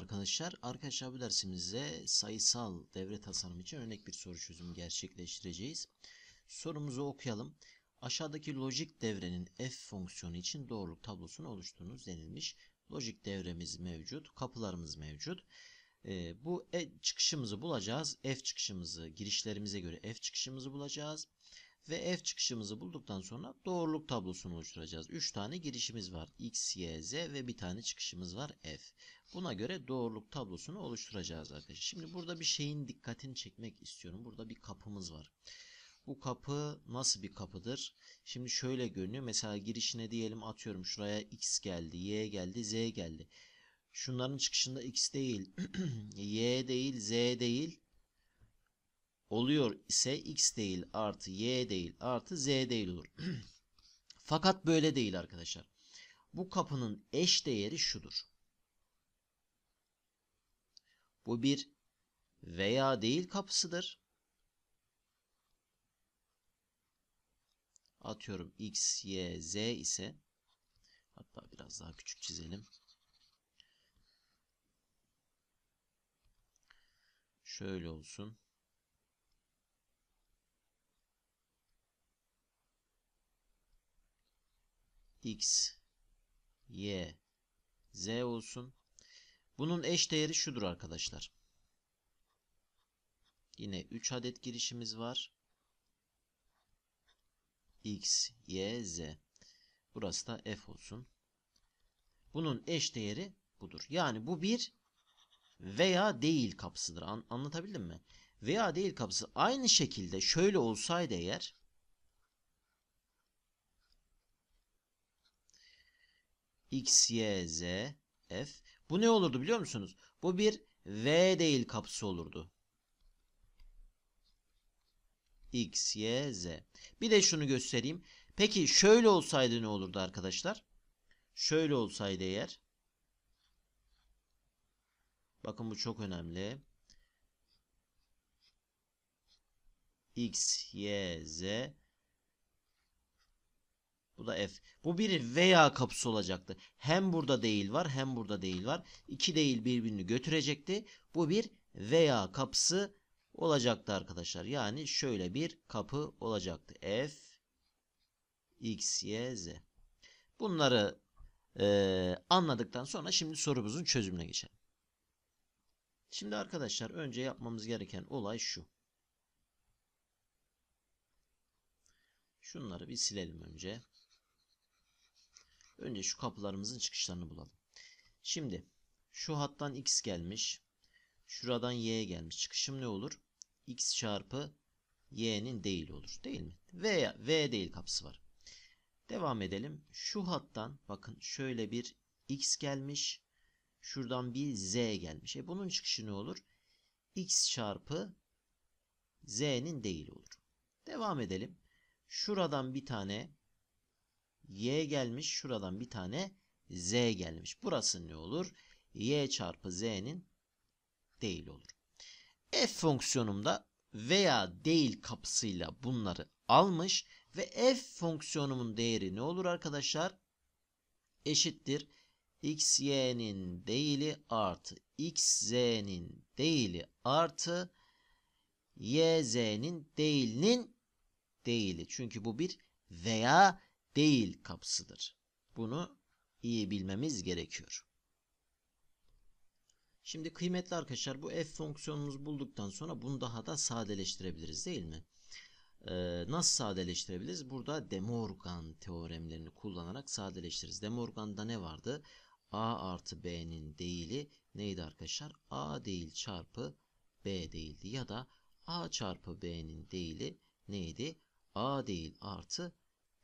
arkadaşlar. Arkadaşlar bu dersimizde sayısal devre tasarımı için örnek bir soru çözümü gerçekleştireceğiz. Sorumuzu okuyalım. Aşağıdaki lojik devrenin f fonksiyonu için doğruluk tablosunu oluşturunuz denilmiş. Lojik devremiz mevcut. Kapılarımız mevcut. E, bu e çıkışımızı bulacağız. F çıkışımızı girişlerimize göre F çıkışımızı bulacağız ve f çıkışımızı bulduktan sonra doğruluk tablosunu oluşturacağız. 3 tane girişimiz var. x, y, z ve bir tane çıkışımız var f. Buna göre doğruluk tablosunu oluşturacağız arkadaşlar. Şimdi burada bir şeyin dikkatini çekmek istiyorum. Burada bir kapımız var. Bu kapı nasıl bir kapıdır? Şimdi şöyle görünüyor. Mesela girişine diyelim atıyorum şuraya x geldi, y geldi, z geldi. Şunların çıkışında x değil, y değil, z değil, oluyor ise x değil artı y değil artı z değil olur. Fakat böyle değil arkadaşlar. Bu kapının eş değeri şudur. Bu bir veya değil kapısıdır. Atıyorum x, y, z ise hatta biraz daha küçük çizelim. Şöyle olsun. x, y, z olsun. Bunun eş değeri şudur arkadaşlar. Yine 3 adet girişimiz var. x, y, z. Burası da f olsun. Bunun eş değeri budur. Yani bu bir veya değil kapsıdır. An anlatabildim mi? Veya değil kapısı. Aynı şekilde şöyle olsaydı eğer X, Y, Z, F. Bu ne olurdu biliyor musunuz? Bu bir V değil kapısı olurdu. X, Y, Z. Bir de şunu göstereyim. Peki şöyle olsaydı ne olurdu arkadaşlar? Şöyle olsaydı eğer. Bakın bu çok önemli. X, Y, Z. Bu da F. Bu bir veya kapısı olacaktı. Hem burada değil var hem burada değil var. İki değil birbirini götürecekti. Bu bir veya kapısı olacaktı arkadaşlar. Yani şöyle bir kapı olacaktı. F, X, Y, Z. Bunları e, anladıktan sonra şimdi sorumuzun çözümüne geçelim. Şimdi arkadaşlar önce yapmamız gereken olay şu. Şunları bir silelim önce. Önce şu kapılarımızın çıkışlarını bulalım. Şimdi şu hattan x gelmiş. Şuradan y gelmiş. Çıkışım ne olur? x çarpı y'nin değil olur. Değil mi? V v değil kapısı var. Devam edelim. Şu hattan bakın şöyle bir x gelmiş. Şuradan bir z gelmiş. E bunun çıkışı ne olur? x çarpı z'nin değil olur. Devam edelim. Şuradan bir tane y gelmiş. Şuradan bir tane z gelmiş. Burası ne olur? y çarpı z'nin değil olur. F fonksiyonumda veya değil kapısıyla bunları almış ve f fonksiyonumun değeri ne olur arkadaşlar? Eşittir x y'nin değili artı x z'nin değili artı y z'nin değilinin değili. Çünkü bu bir veya değil kapsıdır. Bunu iyi bilmemiz gerekiyor. Şimdi kıymetli arkadaşlar bu f fonksiyonumuzu bulduktan sonra bunu daha da sadeleştirebiliriz değil mi? Ee, nasıl sadeleştirebiliriz? Burada De Morgan teoremlerini kullanarak sadeleştiririz. De Morgan'da ne vardı? A artı B'nin değili neydi arkadaşlar? A değil çarpı B değildi ya da A çarpı B'nin değili neydi? A değil artı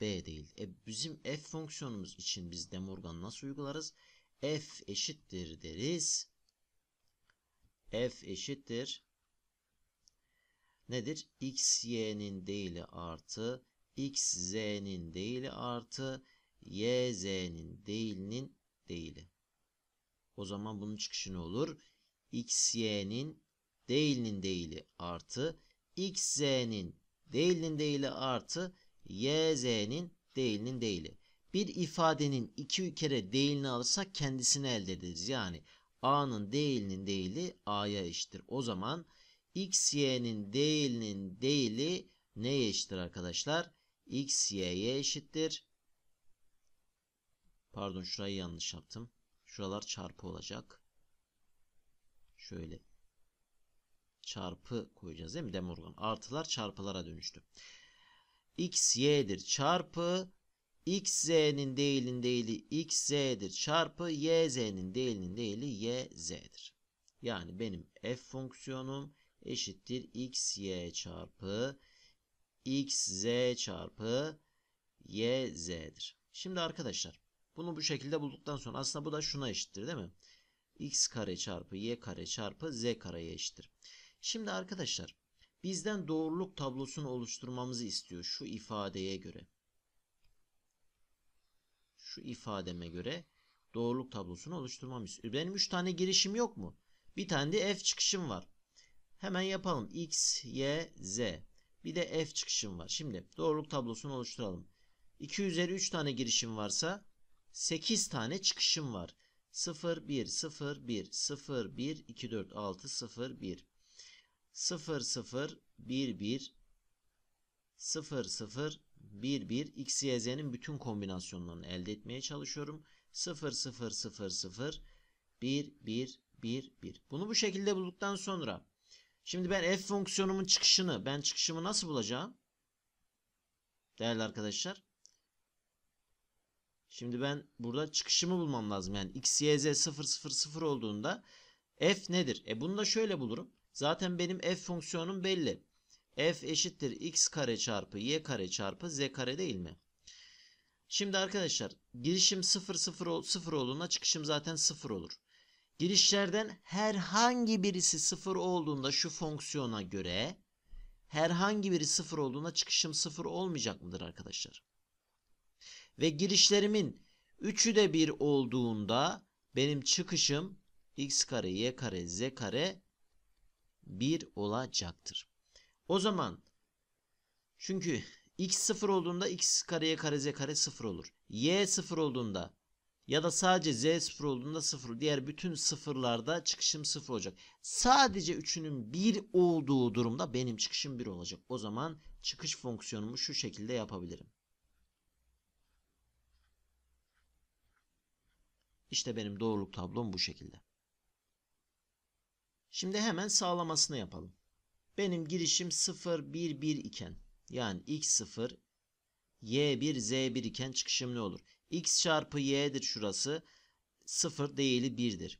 b değil. E bizim f fonksiyonumuz için biz de Morgan nasıl uygularız? f eşittir deriz. f eşittir nedir? x y'nin değili artı x z'nin değili artı y z'nin değilinin değili. O zaman bunun çıkışı ne olur? x y'nin değilinin değili artı x z'nin değilinin değili artı YZ'nin değilinin değili. Bir ifadenin iki kere değilini alırsak kendisini elde ederiz. Yani A'nın değilinin değili A'ya eşittir. O zaman X, Y'nin değilinin değili neye eşittir arkadaşlar? X, Y'ye eşittir. Pardon şurayı yanlış yaptım. Şuralar çarpı olacak. Şöyle çarpı koyacağız değil mi? De Artılar çarpılara dönüştü x y'dir çarpı x z'nin değilin değili x z'dir çarpı y z'nin değilin değili y z'dir. Yani benim f fonksiyonum eşittir x y çarpı x z çarpı y z'dir. Şimdi arkadaşlar bunu bu şekilde bulduktan sonra aslında bu da şuna eşittir değil mi? x kare çarpı y kare çarpı z kareye eşittir. Şimdi arkadaşlar bizden doğruluk tablosunu oluşturmamızı istiyor şu ifadeye göre. Şu ifademe göre doğruluk tablosunu oluşturmamı istiyor. Benim 3 tane girişim yok mu? Bir tane de f çıkışım var. Hemen yapalım. x, y, z. Bir de f çıkışım var. Şimdi doğruluk tablosunu oluşturalım. 2 üzeri 3 tane girişim varsa 8 tane çıkışım var. 0 1 0 1 0 1 2 4 6 0 1 0011 0011 x, y, z'nin bütün kombinasyonlarını elde etmeye çalışıyorum. 0000 1 1 1 1. Bunu bu şekilde bulduktan sonra şimdi ben f fonksiyonumun çıkışını ben çıkışımı nasıl bulacağım? Değerli arkadaşlar. Şimdi ben burada çıkışımı bulmam lazım. Yani x, y, z 0, 0, 0 olduğunda f nedir? E bunu da şöyle bulurum. Zaten benim f fonksiyonum belli. f eşittir x kare çarpı y kare çarpı z kare değil mi? Şimdi arkadaşlar girişim 0 0 0 olduğunda çıkışım zaten 0 olur. Girişlerden herhangi birisi 0 olduğunda şu fonksiyona göre herhangi biri 0 olduğunda çıkışım 0 olmayacak mıdır arkadaşlar? Ve girişlerimin üçü de 1 olduğunda benim çıkışım x kare y kare z kare 1 olacaktır. O zaman çünkü x 0 olduğunda x kareye kare z kare 0 olur. y 0 olduğunda ya da sadece z 0 olduğunda 0. Diğer bütün sıfırlarda çıkışım 0 olacak. Sadece üçünün 1 olduğu durumda benim çıkışım 1 olacak. O zaman çıkış fonksiyonumu şu şekilde yapabilirim. İşte benim doğruluk tablom bu şekilde. Şimdi hemen sağlamasını yapalım. Benim girişim 0, 1, 1 iken yani x0, y1, z1 iken çıkışım ne olur? x çarpı y'dir şurası. 0 değili 1'dir.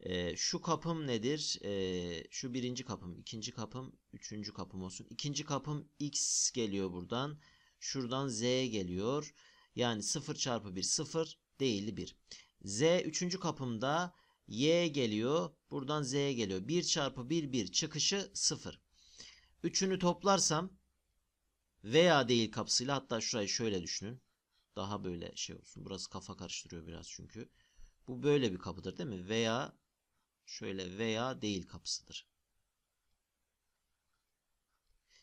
Ee, şu kapım nedir? Ee, şu birinci kapım, ikinci kapım, üçüncü kapım olsun. İkinci kapım x geliyor buradan. Şuradan z geliyor. Yani 0 çarpı 1, 0 değili 1. z üçüncü kapımda Y geliyor. Buradan Z geliyor. 1 çarpı 1 1 çıkışı 0. Üçünü toplarsam veya değil kapısıyla, hatta şurayı şöyle düşünün. Daha böyle şey olsun. Burası kafa karıştırıyor biraz çünkü. Bu böyle bir kapıdır değil mi? Veya şöyle veya değil kapısıdır.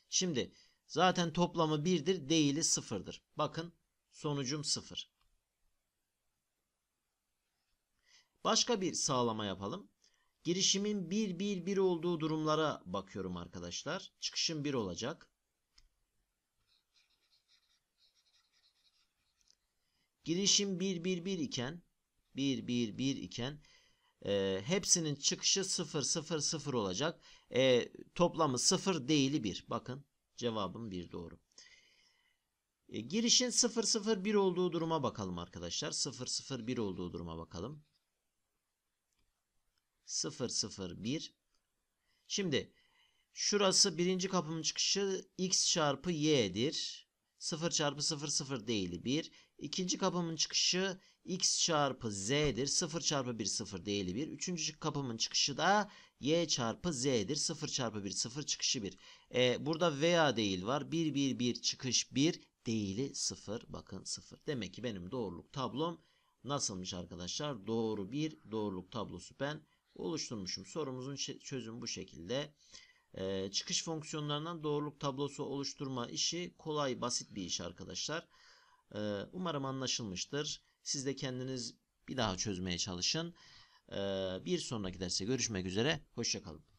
Şimdi zaten toplamı 1'dir, değili 0'dır. Bakın sonucum 0. Başka bir sağlama yapalım. Girişimin 1 1 1 olduğu durumlara bakıyorum arkadaşlar. Çıkışım 1 olacak. Girişim 1 1 1 iken 1 1 1 iken e, hepsinin çıkışı 0 0 0 olacak. E, toplamı 0 değil 1. Bakın cevabım 1 doğru. E, girişin 1 olduğu duruma bakalım arkadaşlar. 0 0 1 olduğu duruma bakalım. 001. Şimdi şurası birinci kapımın çıkışı x çarpı y'dir. 0 çarpı 0 0 değil 1. İkinci kapımın çıkışı x çarpı z'dir. 0 çarpı 1 0 değil 1. Üçüncü kapımın çıkışı da y çarpı z'dir. 0 çarpı 1 0 çıkışı 1. Ee, burada veya değil var. 1 1 1 çıkış 1 değili 0. Bakın 0. Demek ki benim doğruluk tablom nasılmış arkadaşlar? Doğru bir doğruluk tablosu ben oluşturmuşum. Sorumuzun çözümü bu şekilde. Ee, çıkış fonksiyonlarından doğruluk tablosu oluşturma işi kolay basit bir iş arkadaşlar. Ee, umarım anlaşılmıştır. Siz de kendiniz bir daha çözmeye çalışın. Ee, bir sonraki derste görüşmek üzere. Hoşçakalın.